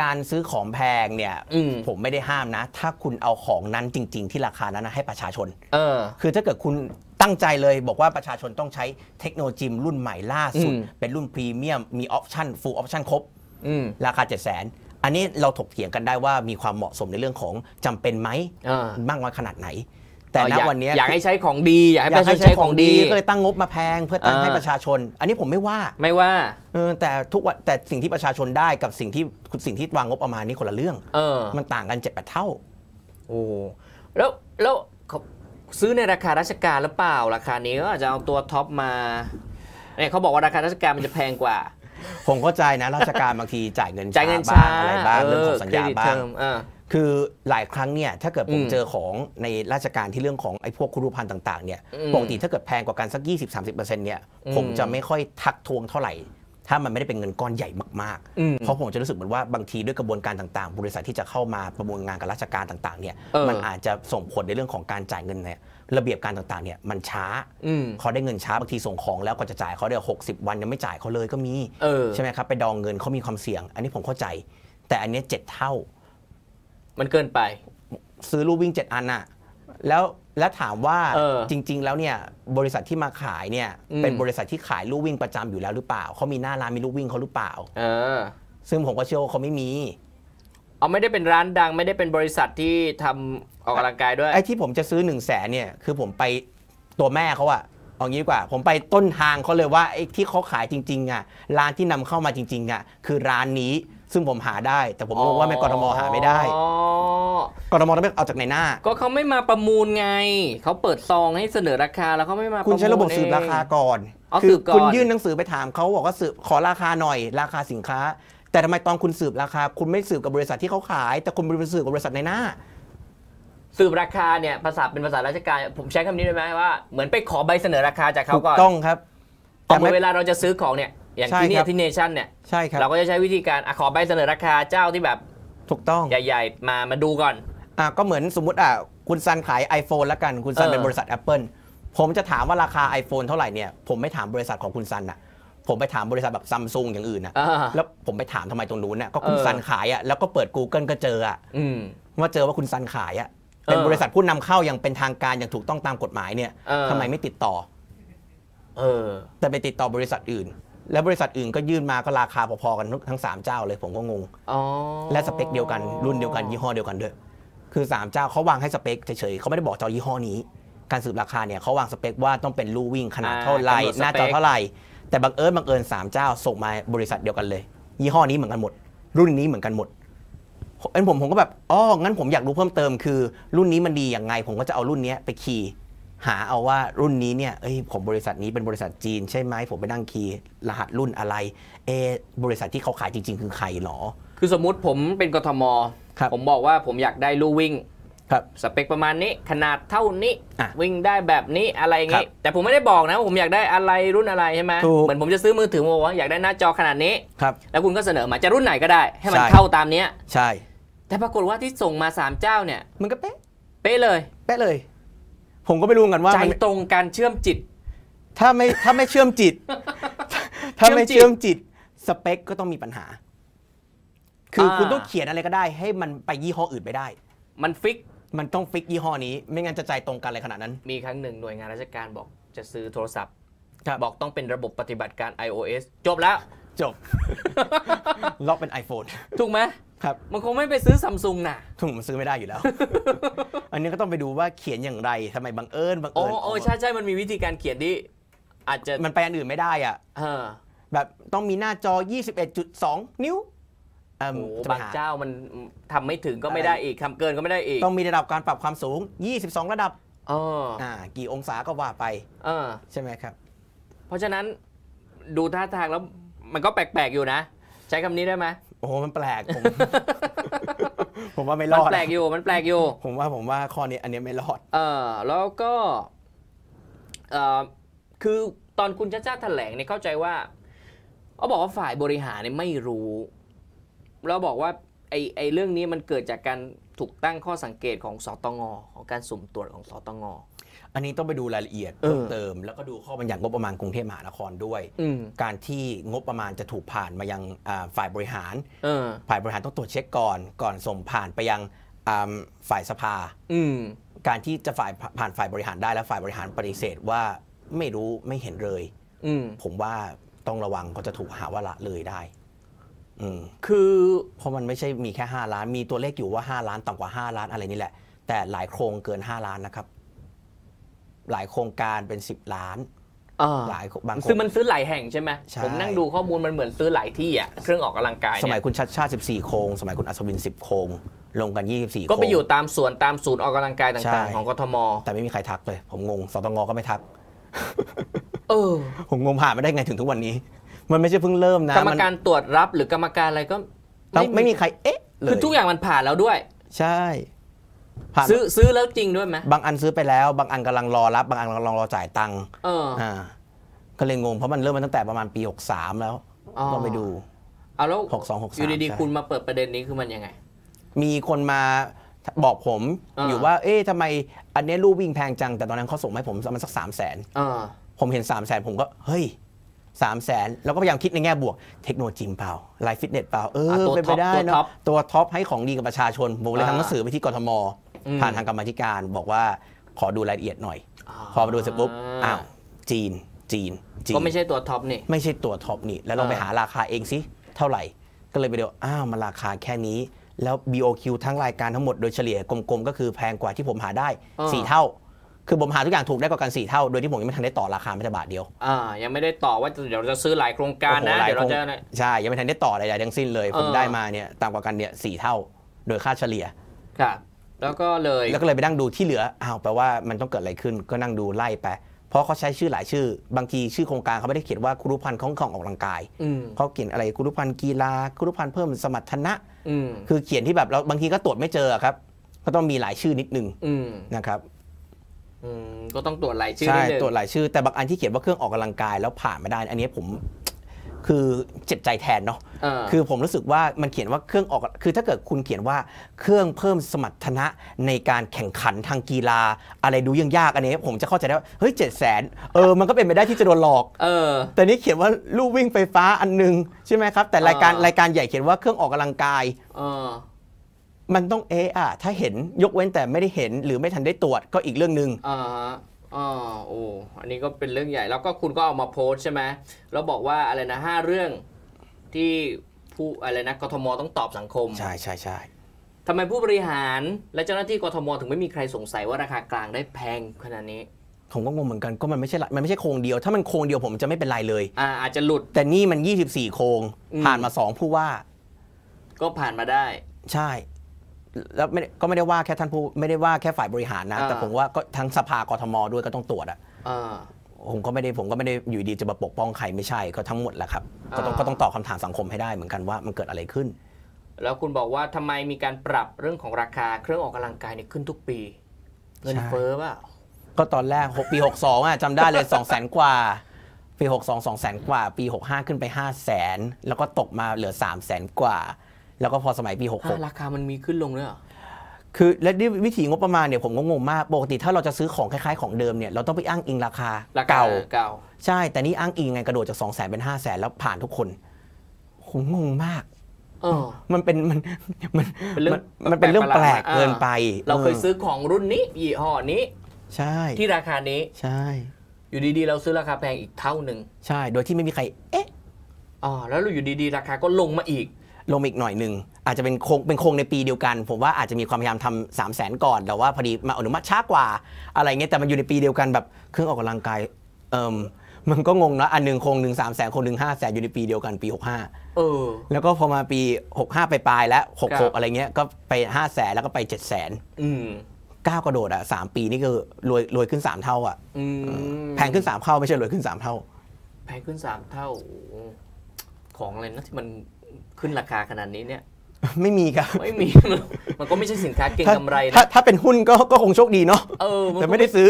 การซื้อของแพงเนี่ยผมไม่ได้ห้ามนะ ถ้าคุณเอาของนั้นจริงๆ ที่ราคานั้นนะให้ประชาชนเออคือถ้าเกิดคุณตั้งใจเลยบอกว่าประชาชนต้องใช้เทคโนโลยีรุ่นใหม่ล่าสุด เป็นรุ่นพรีเมียมมีออปชั่นฟูลออปชั่นครบราคา7็ดแสนอันนี้เราถกเถียงกันได้ว่ามีความเหมาะสมในเรื่องของจำเป็นไหมมากน้อยขนาดไหนแต่ณวันนี้อยากให้ใช้ของดี อยากให้ประชาชนใช้ของดีก็เลยตั้งงบมาแพงเพื่อตั้งให้ประชาชน อันนี้ผมไม่ว่าไม่ว่าแต่ทุกวันแต่สิ่งที่ประชาชนได้กับสิ่งที่สิ่งที่วางงบประมาณนี้คนละเรื่องมันต่างกันเจ็ดแปดเท่าโอ้แล้วแล้วซื้อในราคาราชการหรือเปล่าราคานี้ก็อาจจะเอาตัวท็อปมาเนี่ยเขาบอกว่าราคาราชการมันจะแพงกว่า ผมเข้าใจนะราชการบางทีจ่ายเงินจ่ายเงินช้าอะไรบ้างเรื่องของสัญญาบ้างคือหลายครั้งเนี่ยถ้าเกิดผมเจอของในราชการที่เรื่องของไอ้พวกคุรุพันธ์ต่างๆเนี่ยปกติถ้าเกิดแพงกว่ากันสัก 20-30%เนี่ย ผมจะไม่ค่อยทักทวงเท่าไหร่ ถ้ามันไม่ได้เป็นเงินก้อนใหญ่มากๆ เพราะผมจะรู้สึกเหมือนว่าบางทีด้วยกระบวนการต่างๆ บริษัทที่จะเข้ามาประมวลงานกับราชการต่างๆเนี่ยมันอาจจะส่งผลในเรื่องของการจ่ายเงินเนี่ยระเบียบการต่างๆเนี่ยมันช้าเขาได้เงินช้าบางทีส่งของแล้วก็จะจ่ายเขาเดี๋ยวหกสิบวันยังไม่จ่ายเขาเลยก็มีใช่ไหมครับไปดองเงินเขามีความเสี่ยง อันนี้ผมเข้าใจ แต่อันนี้เจ็ดเท่ามันเกินไป ซื้อลูปวิ่ง7 อันอะแล้วแล้วถามว่าออจริง ๆ แล้วเนี่ย บริษัทที่มาขายเนี่ย เป็นบริษัทที่ขายลูกวิ่งประจำอยู่แล้วหรือเปล่า เขามีหน้าร้านมีลูกวิ่งเขาหรือเปล่า เออ ซึ่งผมก็เชื่อว่าเขาไม่มีเอาไม่ได้เป็นร้านดัง ไม่ได้เป็นบริษัทที่ทำออกกำลังกายด้วย ไอ้ที่ผมจะซื้อ1นึ่งแสนเนี่ย คือผมไปตัวแม่เขาอะเอางี้ดีกว่า ผมไปต้นทางเขาเลยว่าไอ้ที่เขาขายจริงๆอะร้านที่นำเข้ามาจริงๆอะคือร้านนี้ซึ่งผมหาได้แต่ผมรู้ว่าแม่กรทมหาไม่ได้กรทมต้องไปเอาจากในหน้า ก็เขาไม่มาประมูลไง เขาเปิดซองให้เสนอราคาแล้วเขาไม่มาคุณใช้ระบบสืบราคาก่อนคือคุณยื่นหนังสือไปถาม เขาบอกว่าสืบขอราคาหน่อยราคาสินค้า แต่ทำไมตอนคุณสืบราคา คุณไม่สืบกับบริษัทที่เขาขาย แต่คุณไปสืบกับบริษัทในหน้าสืบราคาเนี่ยภาษาเป็นภาษาราชการ ผมใช้คำนี้ได้ไหมว่า เหมือนไปขอใบเสนอราคาจากเขาก่อนต้องครับแต่เวลาเราจะซื้อของเนี่ยอย่างที่นี่ที่เนชั่นเนี่ยใช่ครับเราก็จะใช้วิธีการอขอใบเสนอราคาเจ้าที่แบบถูกต้อง ใหญ่ๆ มามาดูก่อน อ่ะก็เหมือนสมมติอ่ะคุณซันขาย iPhone แล้วกัน คุณซันเป็นบริษัท Apple ผมจะถามว่าราคา iPhone เท่าไหร่เนี่ยผมไม่ถามบริษัทของคุณซันอ่ะผมไปถามบริษัทแบบซัมซุงอย่างอื่นนะแล้วผมไปถามทำไมตรงนู้นน่ะก็คุณซันขายอ่ะแล้วก็เปิด Google ก็เจออ่ะว่าเจอว่าคุณซันขายอ่ะเป็นบริษัทผู้นำเข้าอย่างเป็นทางการอย่างถูกต้องตามกฎหมายเนี่ยทำไมไม่ติดต่อเออแต่ไปติดต่อบริษัทอื่นแล้วบริษัทอื่นก็ยื่นมาก็ราคาพอ ๆ กันทั้ง3เจ้าเลยผมก็งงและสเปคเดียวกันรุ่นเดียวกันยี่ห้อเดียวกันด้วยคือ3เจ้าเขาวางให้สเปคเฉยๆเขาไม่ได้บอกจอยี่ห้อนี้ การสืบราคาเนี่ยเขาวางสเปคว่าต้องเป็นลู่วิ่งขนาดเท่าไรหน้าจอเท่าไรแต่บังเอิญบังเอิญ3เจ้าส่งมาบริษัทเดียวกันเลย ยี่ห้อนี้เหมือนกันหมด รุ่นนี้เหมือนกันหมดเอ็นผมผมก็แบบอ๋องั้นผมอยากรู้เพิ่มเติมคือ รุ่นนี้มันดีอย่างไงผมก็จะเอารุ่นนี้ไปขี่หาเอาว่ารุ่นนี้เนี่ยเอ้ยผมบริษัทนี้เป็นบริษัทจีนใช่ไหมผมไปนั่งคีย์รหัสรุ่นอะไรเอบริษัทที่เขาขายจริงๆคือใครหรอ คือสมมุติผมเป็นกทมผมบอกว่าผมอยากได้ลู่วิ่ง ครับสเปคประมาณนี้ขนาดเท่านี้วิ่งได้แบบนี้อะไรเงี้แต่ผมไม่ได้บอกนะว่าผมอยากได้อะไรรุ่นอะไรใช่ไหมเหมือนผมจะซื้อมือถือมาว่าอยากได้หน้าจอขนาดนี้ครับ แล้วคุณก็เสนอมาจะรุ่นไหนก็ได้ ให้มันเข้าตามเนี้ยใช่แต่ปรากฏว่าที่ส่งมาสามเจ้าเนี่ยมันก็เป๊ะ เป๊ะเลยเป๊ะเลยผมก็ไม่รู้กันว่าใจตรงการเชื่อมจิต ถ้าไม่ถ้าไม่เชื่อมจิตถ้าไม่เชื่อมจิตสเปคก็ต้องมีปัญหา คือคุณต้องเขียนอะไรก็ได้ ให้มันไปยี่ห้ออื่นไปได้มันฟิกมันต้องฟิกยี่ห้อนี้ไม่งั้นจะใจตรงกันอะไรขนาดนั้น มีครั้งหนึ่งหน่วยงานราชการบอกจะซื้อโทรศัพท์บอกต้องเป็นระบบปฏิบัติการ iOS จบแล้วจบล็อกเป็น iPhone ถูกไหมครับมันคงไม่ไปซื้อซัมซุงน่ะถุงมันซื้อไม่ได้อยู่แล้ว อันนี้ก็ต้องไปดูว่าเขียนอย่างไรทำไมบังเอิญบังเอิญโอ้ใช่ใช่มันมีวิธีการเขียนที่อาจจะมันไปอันอื่นไม่ได้อ่ะเอแบบต้องมีหน้าจอ 21.2 นิ้วโอ้บางเจ้ามันทำไม่ถึงก็ไม่ได้อีกทำเกินก็ไม่ได้อีกต้องมีระดับการปรับความสูง 22 ระดับอ่ากี่องศาก็ว่าไปอใช่ไหมครับ เพราะฉะนั้นดูท่าทางแล้วมันก็แปลกๆ อยู่นะ ใช้คำนี้ได้ไหมโอ้โหมันแปลก ผมผมว่าไม่รอดแปลกอยู่มันแปลกอยู่ผมว่าผมว่าข้อนี้ อันนี้ไม่รอดเออ แล้วก็เออคือตอนคุณชาตชาติแถลงเนี่ยเข้าใจว่าเขาบอกว่าฝ่ายบริหารเนี่ยไม่รู้เราบอกว่าไอ้ไอ้เรื่องนี้มันเกิดจากการถูกตั้งข้อสังเกตของสตงของการสุ่มตรวจของสตงอันนี้ต้องไปดูรายละเอียดเพิ่มเติม แล้วก็ดูข้อบัญญัติงบประมาณกรุงเทพมหานครด้วยการที่งบประมาณจะถูกผ่านมายังฝ่ายบริหารฝ่ายบริหารต้องตรวจเช็คก่อนก่อนส่งผ่านไปยังฝ่ายสภาการที่จะฝ่ายผ่านฝ่ายบริหารได้แล้วฝ่ายบริหารปฏิเสธว่าไม่รู้ไม่เห็นเลย อืผมว่าต้องระวังก็จะถูกหาว่าละเลยได้ อืคือเพราะมันไม่ใช่มีแค่ 5 ล้าน มีตัวเลขอยู่ว่า 5 ล้านต่ำกว่า 5 ล้านอะไรนี่แหละ แต่หลายโครงเกิน5ล้านนะครับหลายโครงการเป็น 10 ล้านหลายบางซื่อมันซื้อหลายแห่งใช่ไหม ผมนั่งดูข้อมูลมันเหมือนซื้อหลายที่อ่ะ เครื่องออกกำลังกาย สมัยคุณชัดชาติ 14 โครง สมัยคุณอัศวิน10 โครง ลงกัน 24 โครง ก็ไปอยู่ตามสวนตามศูนย์ออกกำลังกายต่างๆของกทม แต่ไม่มีใครทักเลย ผมงง สตงก็ไม่ทัก เออ ผมงงผ่านไม่ได้ไงถึงทุกวันนี้ มันไม่ใช่เพิ่งเริ่มนะ กรรมการตรวจรับหรือกรรมการอะไรก็ ไม่มีใครเอ๊ะคือทุกอย่างมันผ่านแล้วด้วย ใช่ซื้อซื้อแล้วจริงด้วยไหมบางอันซื้อไปแล้วบางอันกำลังรอรับ บางอันกำลังรอจ่ายตังค์เออ่าก็เลยงง เพราะมันเริ่มมาตั้งแต่ประมาณปีหกสามแล้วต้องไปดูเอาแล้วหกสองหกสามอยู่ดีๆคุณมาเปิดประเด็นนี้คือมันยังไง มีคนมาบอกผมอยู่ว่า เอ๊ะทำไมอันนี้ลูกวิ่งแพงจัง แต่ตอนนั้นเขาส่งให้ผมประมาณสักสามแสนผมเห็นสามแสนผมก็ เฮ้ยสามแสนแล้วก็พยายามคิดในแง่บวกเทคโนโลยีเปล่าไลฟ์ฟิตเนสเปล่าเออเป็นไปได้เนาะตัวท็อปให้ของดีกับประชาชนผมเลยทำหนังสือไปที่กทมผ่านทางกรรมธิการบอกว่าขอดูรายละเอียดหน่อย พอมาดูเสร็จปุ๊บอ้าวจีนจีนจีน ก็ไม่ใช่ตัวท็อปนี่ไม่ใช่ตัวท็อปนี่ แล้วลองไปหาราคาเองสิเท่าไหร่ ก็เลยไปเดียวอ้าวมาราคาแค่นี้ แล้ว BOQ ทั้งรายการทั้งหมดโดยเฉลี่ยกลมๆก็คือแพงกว่าที่ผมหาได้4 เท่า คือผมหาทุกอย่างถูกได้กว่ากัน4เท่า โดยที่ผมยังไม่ทันได้ต่อราคาไม่แต่บาทเดียว อ่า ยังไม่ได้ต่อว่าเดี๋ยวจะซื้อหลายโครงการนะเดี๋ยวเราจะใช่ยังไม่ทันได้ต่ออะไรๆทั้งสิ้นเลยผมได้มาเนี่ยต่ำกว่ากันเนี่ยสเท่าโดยค่าเฉลี่ยครับแล้วก็เลยแล้วก็เลยไปนั่งดูที่เหลืออ้าวแปลว่ามันต้องเกิดอะไรขึ้นก็นั่งดูไล่ไปเพราะเขาใช้ชื่อหลายชื่อ บางทีชื่อโครงการเขาไม่ได้เขียนว่าครุพันธ์ของของออกกำลังกายเขาเขียนอะไรครุพันธ์กีฬาครุพันธ์เพิ่มสมรรถนะคือเขียนที่แบบเราบางทีก็ตรวจไม่เจอครับ ก็ต้องมีหลายชื่อนิดนึงนะครับก็ต้องตรวจหลายชื่อใช่ตรวจหลายชื่อ แต่บางอันที่เขียนว่าเครื่องออกกำลังกายแล้วผ่านไม่ได้อันนี้ผมคือเจ็บใจแทนเนาะ คือผมรู้สึกว่ามันเขียนว่าเครื่องออก คือ ถ้าเกิดคุณเขียนว่าเครื่องเพิ่มสมรรถนะในการแข่งขันทางกีฬาอะไรดูยังยากอันนี้ ผมจะเข้าใจได้ว่า เฮ้ยเจ็ดแสนเออมันก็เป็นไปได้ที่จะโดนหลอก เออ แต่นี่เขียนว่าลู่วิ่งไฟฟ้าอันนึงใช่ไหมครับ แต่รายการรายการใหญ่เขียนว่าเครื่องออกกำลังกายมันต้องเออะถ้าเห็นยกเว้นแต่ไม่ได้เห็น หรือไม่ทันได้ตรวจก็อีกเรื่องหนึง่งอ๋อโอ้อันนี้ก็เป็นเรื่องใหญ่ แล้วก็คุณก็เอามาโพสใช่ไหมแล้วบอกว่าอะไรนะห้าเรื่องที่ผู้อะไรนะกทมต้องตอบสังคม ใช่ใช่ใช่ทำไมผู้บริหารและเจ้าหน้าที่กทม ถึงไม่มีใครสงสัยว่าราคากลางได้แพงขนาดนี้ ผมก็งงเหมือนกันก็มันไม่ใช่มันไม่ใช่โครงเดียว ถ้ามันโครงเดียวผมจะไม่เป็นไรเลยอ่าอาจจะหลุดแต่นี่มัน 24 โครง ผ่านมาสองผู้ว่า ก็ผ่านมาได้ ใช่แล้วก็ไม่ได้ว่าแค่ท่านผู้ไม่ได้ว่าแค่ฝ่ายบริหารนะ แต่ผมว่าก็ทั้งสภากทมด้วยก็ต้องตรวจอะอ่ะผมก็ไม่ได้ผมก็ไม่ได้อยู่ดีจะมาปกป้องใครไม่ใช่ก็ทั้งหมดแหละครับ ก็ต้องก็ต้องตอบคำถามสังคมให้ได้เหมือนกันว่ามันเกิดอะไรขึ้น แล้วคุณบอกว่าทำไมมีการปรับเรื่องของราคาเครื่องออกกำลังกายเนี่ยขึ้นทุกปี เงินเฟ้อป่ะก็ตอนแรกหกปี 62อ่ะจำได้เลย2องแสนกว่า ปี 62สองแสนกว่าปี65ขึ้นไป 5 0 0แสนแล้วก็ตกมาเหลือ 3 0 0แสนกว่าแล้วก็พอสมัยปีหกราคามันมีขึ้นลงนี่ยคือ และด้วยวิธีงบประมาณเนี่ยผมก็งงมาก ปกติถ้าเราจะซื้อของคล้ายๆของเดิมเนี่ย เราต้องไปอ้างอิงราคาเก่าเก่าใช่ แต่นี่อ้างอิงไงกระโดดจากสองแสนเป็นห้าแสนแล้วผ่านทุกคนผมงงมากมันเป็นมันมันมันเป็นเรื่องแปลกเกินไป เราเคยซื้อของรุ่นนี้ยี่ห้อนี้ ใช่ ที่ราคานี้ ใช่ อยู่ดีๆ เราซื้อราคาแพงอีกเท่าหนึ่งใช่ โดยที่ไม่มีใคร เอ๊ะอ๋อแล้วเราอยู่ดีๆ ราคาก็ลงมาอีกลงอีกหน่อยหนึ่งอาจจะเป็นโคงเป็นโคงในปีเดียวกัน ผมว่าอาจจะมีความพยายามทำสามแสนก่อนแต่ว่าพอดีมาอนุมัติช้ากว่า อะไรเงี้ยแต่มันอยู่ในปีเดียวกันแบบเครื่องออกกำลังกายเอิมมันก็งงนะอันหนึ่งโคงหนึ่งสามแสนโคงหนึ่งห้าแสนอยู่ในปีเดียวกันปีหกห้าแล้วก็พอมาปีหกห้าไปปลายแล้วหกหกอะไรเงี้ยก็ไปห้าแสนแล้วก็ไปเจ็ดแสนก้าวกระโดดอ่ะสามปีนี่คือรวยรวยขึ้นสามเท่า อ่ะแพงขึ้นสามเท่าไม่ใช่รวยขึ้นสามเท่า แพงขึ้นสามเท่า ของอะไรนะที่มันขึ้นราคาขนาดนี้เนี่ย ไม่มีครับไม่มี มันก็ไม่ใช่สินค้าเก่งกำไรนะถ้าถ้าเป็นหุ้นก็ก็คงโชคดีเนาะแต่ไม่ได้ซื้อ